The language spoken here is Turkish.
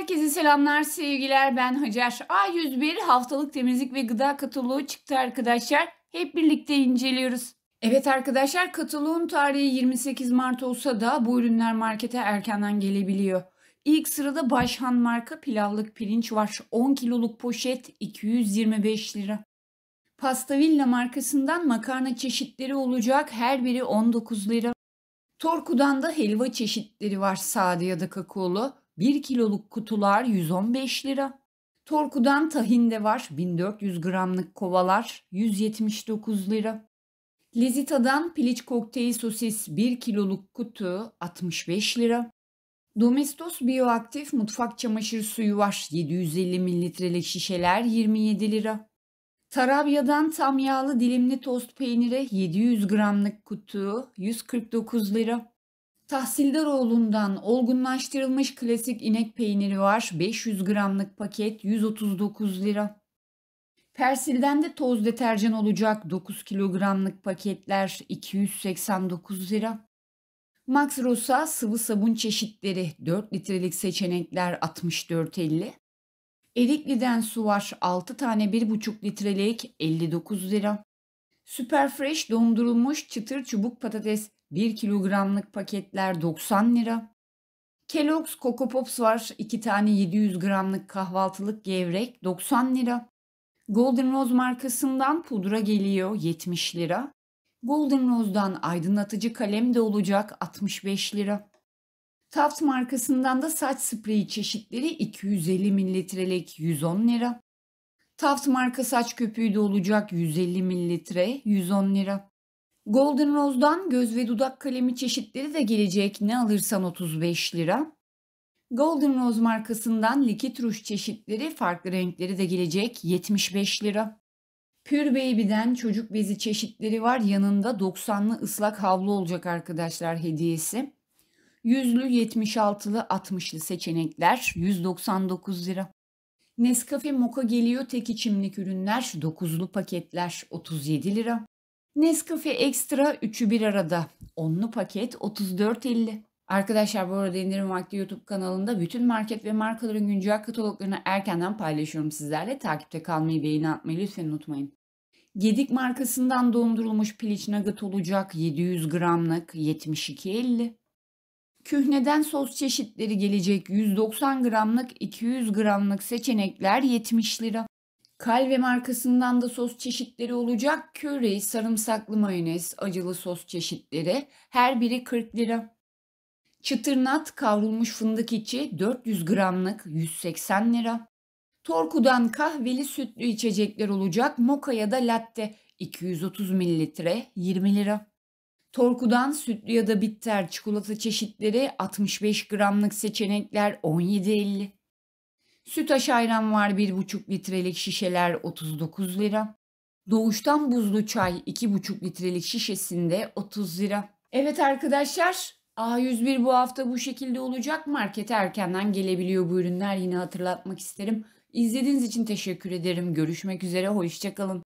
Herkese selamlar, sevgiler. Ben Hacer. A101 haftalık temizlik ve gıda kataloğu çıktı arkadaşlar. Hep birlikte inceliyoruz. Evet arkadaşlar kataloğun tarihi 28 Mart olsa da bu ürünler markete erkenden gelebiliyor. İlk sırada Başhan marka pilavlık pirinç var. 10 kiloluk poşet 225 lira. Pastavilla markasından makarna çeşitleri olacak. Her biri 19 lira. Torku'dan da helva çeşitleri var sade ya da kakaolu. 1 kiloluk kutular 115 lira. Torku'dan tahin de var 1400 gramlık kovalar 179 lira. Lizitadan piliç kokteyl sosis 1 kiloluk kutu 65 lira. Domestos Bioaktif mutfak çamaşır suyu var 750 mililitrelik şişeler 27 lira. Tarabya'dan tam yağlı dilimli tost peyniri 700 gramlık kutu 149 lira. Tahsildaroğlu'ndan olgunlaştırılmış klasik inek peyniri var. 500 gramlık paket 139 lira. Persil'den de toz deterjan olacak 9 kilogramlık paketler 289 lira. Max Rosa sıvı sabun çeşitleri 4 litrelik seçenekler 64.50. Erikli'den su var 6 tane 1,5 litrelik 59 lira. Superfresh dondurulmuş çıtır çubuk patates 1 kilogramlık paketler 90 lira. Kellogg's Coco Pops var. 2 tane 700 gramlık kahvaltılık gevrek 90 lira. Golden Rose markasından pudra geliyor 70 lira. Golden Rose'dan aydınlatıcı kalem de olacak 65 lira. Taft markasından da saç spreyi çeşitleri 250 mililitrelik 110 lira. Taft marka saç köpüğü de olacak 150 mililitre 110 lira. Golden Rose'dan göz ve dudak kalemi çeşitleri de gelecek. Ne alırsan 35 lira. Golden Rose markasından likit ruj çeşitleri farklı renkleri de gelecek 75 lira. Pure Baby'den çocuk bezi çeşitleri var. Yanında 90'lı ıslak havlu olacak arkadaşlar hediyesi. Yüzlü 76'lı 60'lı seçenekler 199 lira. Nescafe Moka geliyor tek içimlik ürünler 9'lu paketler 37 lira. Nescafe Extra 3'ü bir arada. Onlu paket 34.50. Arkadaşlar bu arada indirim vakti YouTube kanalında bütün market ve markaların güncel kataloglarını erkenden paylaşıyorum sizlerle. Takipte kalmayı ve yayın atmayı lütfen unutmayın. Gedik markasından dondurulmuş piliç nugget olacak 700 gramlık 72.50. Kühneden sos çeşitleri gelecek 190 gramlık 200 gramlık seçenekler 70 lira. Kalve markasından da sos çeşitleri olacak. Köri, sarımsaklı mayonez, acılı sos çeşitleri. Her biri 40 lira. Çıtırnat kavrulmuş fındık içi 400 gramlık 180 lira. Torku'dan kahveli sütlü içecekler olacak. Moka ya da latte 230 mililitre 20 lira. Torku'dan sütlü ya da bitter çikolata çeşitleri 65 gramlık seçenekler 17.50. Süt ayran var 1,5 litrelik şişeler 39 lira. Doğuştan buzlu çay 2,5 litrelik şişesinde 30 lira. Evet arkadaşlar A101 bu hafta bu şekilde olacak. Markete erkenden gelebiliyor bu ürünler yine hatırlatmak isterim. İzlediğiniz için teşekkür ederim. Görüşmek üzere, hoşçakalın.